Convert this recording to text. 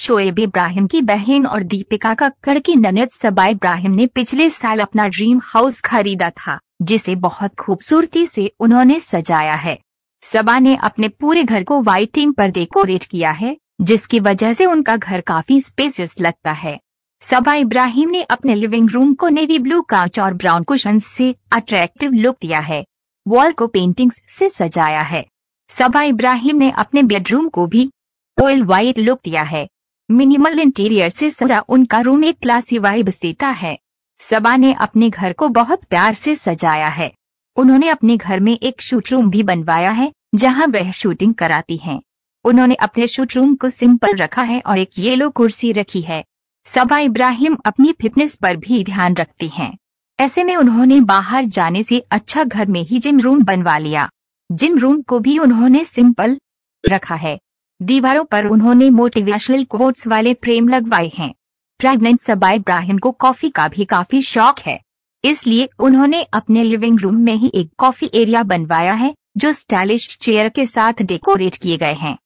शोएब इब्राहिम की बहन और दीपिका का की ननद सबा इब्राहिम ने पिछले साल अपना ड्रीम हाउस खरीदा था जिसे बहुत खूबसूरती से उन्होंने सजाया है सबा ने अपने पूरे घर को व्हाइट थीम पर डेकोरेट किया है जिसकी वजह से उनका घर काफी स्पेसियस लगता है सबा इब्राहिम ने अपने लिविंग रूम को नेवी ब्लू काउच और ब्राउन कुशन से अट्रैक्टिव लुक दिया है वॉल को पेंटिंग्स से सजाया है सबा इब्राहिम ने अपने बेडरूम को भी ऑयल वाइट लुक दिया है मिनिमल इंटीरियर से सजा उनका रूम एक क्लासी वाइब देता है सबा ने अपने घर को बहुत प्यार से सजाया है उन्होंने अपने घर में एक शूट रूम भी बनवाया है जहां वह शूटिंग कराती हैं। उन्होंने अपने शूट रूम को सिंपल रखा है और एक येलो कुर्सी रखी है सबा इब्राहिम अपनी फिटनेस पर भी ध्यान रखती हैं। ऐसे में उन्होंने बाहर जाने से अच्छा घर में ही जिम रूम बनवा लिया जिम रूम को भी उन्होंने सिंपल रखा है दीवारों पर उन्होंने मोटिवेशनल कोट्स वाले फ्रेम लगवाए हैं प्रेग्नेंट सबा इब्राहिम को कॉफी का भी काफी शौक है इसलिए उन्होंने अपने लिविंग रूम में ही एक कॉफी एरिया बनवाया है जो स्टाइलिश चेयर के साथ डेकोरेट किए गए हैं